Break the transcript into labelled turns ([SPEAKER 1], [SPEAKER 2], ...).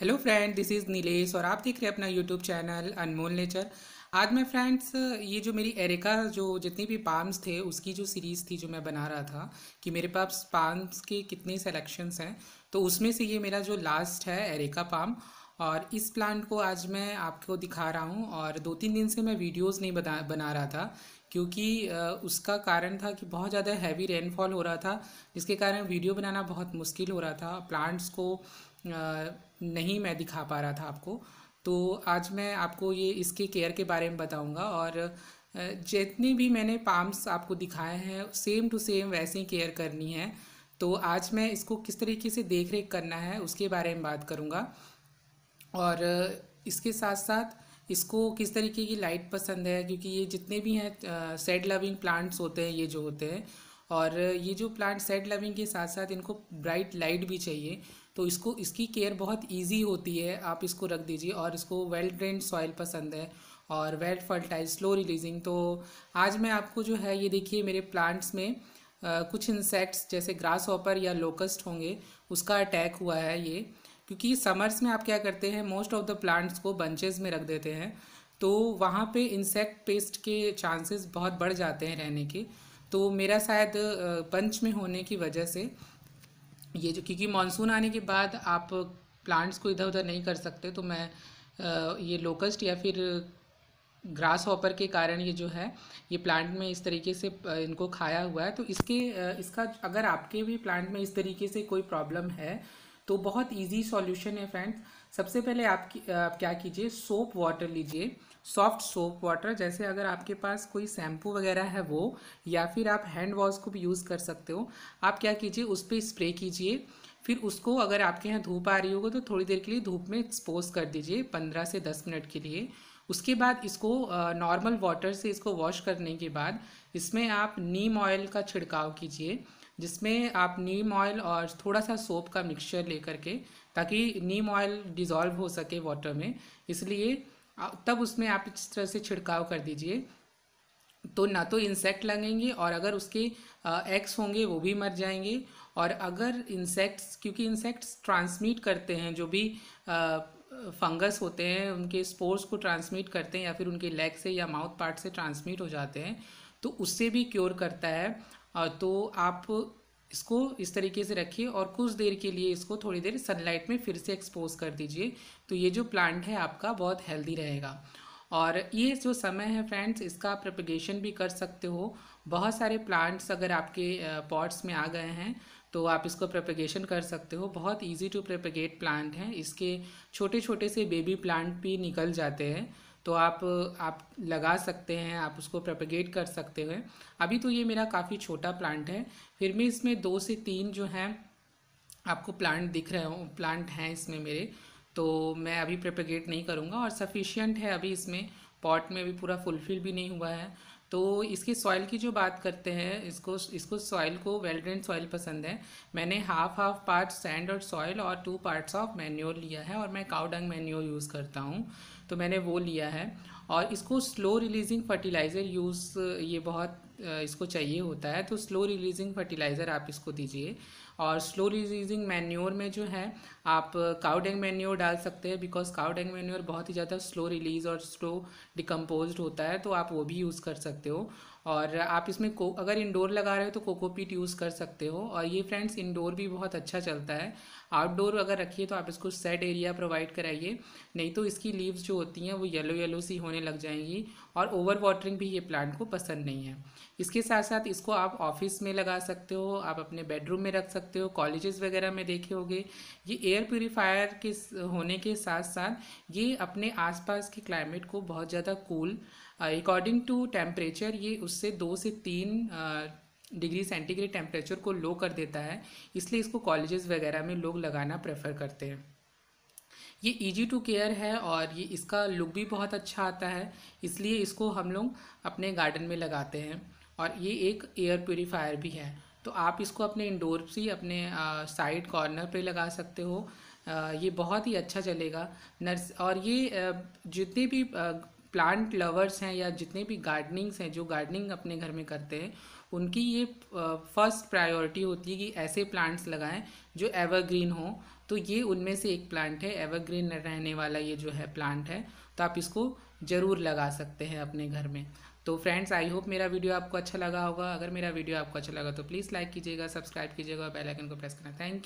[SPEAKER 1] hello friend this is Nilesh और आप देख रहे हैं अपना यूट्यूब चैनल अनमोल नेचर आज मैं फ्रेंड्स ये जो मेरी एरेका जो जितनी भी पाम्स थे उसकी जो सीरीज़ थी जो मैं बना रहा था कि मेरे पास पाम्स के कितने सेलेक्शंस हैं तो उसमें से ये मेरा जो लास्ट है एरेका पाम और इस प्लांट को आज मैं आपको दिखा रहा हूँ और दो तीन दिन से मैं वीडियोस नहीं बना बना रहा था क्योंकि उसका कारण था कि बहुत ज़्यादा हैवी रेनफॉल हो रहा था जिसके कारण वीडियो बनाना बहुत मुश्किल हो रहा था प्लांट्स को नहीं मैं दिखा पा रहा था आपको तो आज मैं आपको ये इसके केयर के बारे में बताऊंगा और जितनी भी मैंने पाम्स आपको दिखाए हैं सेम टू सेम वैसे ही केयर करनी है तो आज मैं इसको किस तरीके से देख रेख करना है उसके बारे में बात करूँगा और इसके साथ साथ इसको किस तरीके की लाइट पसंद है क्योंकि ये जितने भी हैं सेड लविंग प्लांट्स होते हैं ये जो होते हैं और ये जो प्लांट सेट लविंग के साथ साथ इनको ब्राइट लाइट भी चाहिए तो इसको इसकी केयर बहुत ईजी होती है आप इसको रख दीजिए और इसको वेल ड्रेन सॉइल पसंद है और वेल फर्टाइल स्लो रिलीजिंग तो आज मैं आपको जो है ये देखिए मेरे प्लांट्स में आ, कुछ इंसेक्ट्स जैसे ग्रास ऑपर या लोकस्ट होंगे उसका अटैक हुआ है ये क्योंकि समर्स में आप क्या करते हैं मोस्ट ऑफ द प्लांट्स को बंचेज में रख देते हैं तो वहाँ पे इंसेक्ट पेस्ट के चांसेस बहुत बढ़ जाते हैं रहने के तो मेरा शायद पंच में होने की वजह से ये जो क्योंकि मानसून आने के बाद आप प्लांट्स को इधर उधर नहीं कर सकते तो मैं ये लोकस्ट या फिर ग्रास हॉपर के कारण ये जो है ये प्लांट में इस तरीके से इनको खाया हुआ है तो इसके इसका अगर आपके भी प्लांट में इस तरीके से कोई प्रॉब्लम है तो बहुत इजी सॉल्यूशन है फ्रेंड्स सबसे पहले आपकी आप क्या कीजिए सोप वाटर लीजिए सॉफ्ट सोप वाटर जैसे अगर आपके पास कोई शैम्पू वगैरह है वो या फिर आप हैंड वॉश को भी यूज़ कर सकते हो आप क्या कीजिए उस पर स्प्रे कीजिए फिर उसको अगर आपके यहाँ धूप आ रही होगा तो थोड़ी देर के लिए धूप में एक्सपोज कर दीजिए पंद्रह से दस मिनट के लिए उसके बाद इसको नॉर्मल वाटर से इसको वॉश करने के बाद इसमें आप नीम ऑयल का छिड़काव कीजिए जिसमें आप नीम ऑयल और थोड़ा सा सोप का मिक्सचर लेकर के ताकि नीम ऑयल डिज़ोल्व हो सके वाटर में इसलिए तब उसमें आप इस तरह से छिड़काव कर दीजिए तो ना तो इंसेक्ट लगेंगे और अगर उसके एग्स होंगे वो भी मर जाएंगे और अगर इंसेक्ट्स क्योंकि इंसेक्ट्स ट्रांसमिट करते हैं जो भी आ, फंगस होते हैं उनके स्पोर्स को ट्रांसमिट करते हैं या फिर उनके लेग से या माउथ पार्ट से ट्रांसमिट हो जाते हैं तो उससे भी क्योर करता है तो आप इसको इस तरीके से रखिए और कुछ देर के लिए इसको थोड़ी देर सनलाइट में फिर से एक्सपोज कर दीजिए तो ये जो प्लांट है आपका बहुत हेल्दी रहेगा और ये जो समय है फ्रेंड्स इसका प्रपगेशन भी कर सकते हो बहुत सारे प्लांट्स अगर आपके पॉट्स में आ गए हैं तो आप इसको प्रपगेशन कर सकते हो बहुत इजी टू प्रपगेट प्लांट हैं इसके छोटे छोटे से बेबी प्लांट भी निकल जाते हैं तो आप आप लगा सकते हैं आप उसको प्रपगेट कर सकते हैं अभी तो ये मेरा काफ़ी छोटा प्लांट है फिर भी इसमें दो से तीन जो हैं आपको प्लांट दिख रहे हो प्लांट हैं इसमें मेरे तो मैं अभी प्रपगेट नहीं करूँगा और सफिशियंट है अभी इसमें पॉट में अभी पूरा फुलफिल भी नहीं हुआ है तो इसकी सॉइल की जो बात करते हैं इसको इसको सॉइल को वेल ड्रेन सॉइल पसंद है मैंने हाफ हाफ पार्ट सैंड और सॉइल और टू पार्ट्स ऑफ मैन्योर लिया है और मैं काउडंग मैन्योर यूज़ करता हूँ तो मैंने वो लिया है और इसको स्लो रिलीजिंग फर्टिलाइज़र यूज़ ये बहुत इसको चाहिए होता है तो स्लो रिलीजिंग फर्टिलाइज़र आप इसको दीजिए और स्लो रिलीजिंग मैन्योर में जो है आप काउडेंग मैन्योर डाल सकते हैं बिकॉज काउडेंग मैन्योर बहुत ही ज़्यादा स्लो रिलीज और स्लो डिकम्पोज होता है तो आप वो भी यूज़ कर सकते हो और आप इसमें को अगर इंडोर लगा रहे हो तो कोकोपीट यूज़ कर सकते हो और ये फ्रेंड्स इंडोर भी बहुत अच्छा चलता है आउटडोर अगर रखिए तो आप इसको सेट एरिया प्रोवाइड कराइए नहीं तो इसकी लीव्स जो होती हैं वो येलो येलो सी होने लग जाएंगी और ओवर वाटरिंग भी ये प्लांट को पसंद नहीं है इसके साथ साथ इसको आप ऑफिस में लगा सकते हो आप अपने बेडरूम में रख सकते हो कॉलेजेस वगैरह में देखे होगे ये एयर प्योरीफायर के होने के साथ साथ ये अपने आसपास के क्लाइमेट को बहुत ज़्यादा कूल अकॉर्डिंग टू टेम्परेचर ये उससे दो से तीन डिग्री सेंटीग्रेड टेम्परेचर को लो कर देता है इसलिए इसको कॉलेजेस वगैरह में लोग लगाना प्रेफर करते हैं ये इजी टू केयर है और ये इसका लुक भी बहुत अच्छा आता है इसलिए इसको हम लोग अपने गार्डन में लगाते हैं और ये एक एयर प्योरीफायर भी है तो आप इसको अपने इंडोर से अपने साइड कॉर्नर पे लगा सकते हो आ, ये बहुत ही अच्छा चलेगा नर्स और ये जितने भी प्लांट लवर्स हैं या जितने भी गार्डनिंग्स हैं जो गार्डनिंग अपने घर में करते हैं उनकी ये फर्स्ट प्रायोरिटी होती है कि ऐसे प्लांट्स लगाएं जो एवरग्रीन हो तो ये उनमें से एक प्लांट है एवरग्रीन रहने वाला ये जो है प्लांट है तो आप इसको ज़रूर लगा सकते हैं अपने घर में तो फ्रेंड्स आई होप मेरा वीडियो आपको अच्छा लगा होगा अगर मेरा वीडियो आपको अच्छा लगा तो प्लीज़ लाइक कीजिएगा सब्सक्राइब कीजिएगा बेल आइकन को प्रेस करना थैंक यू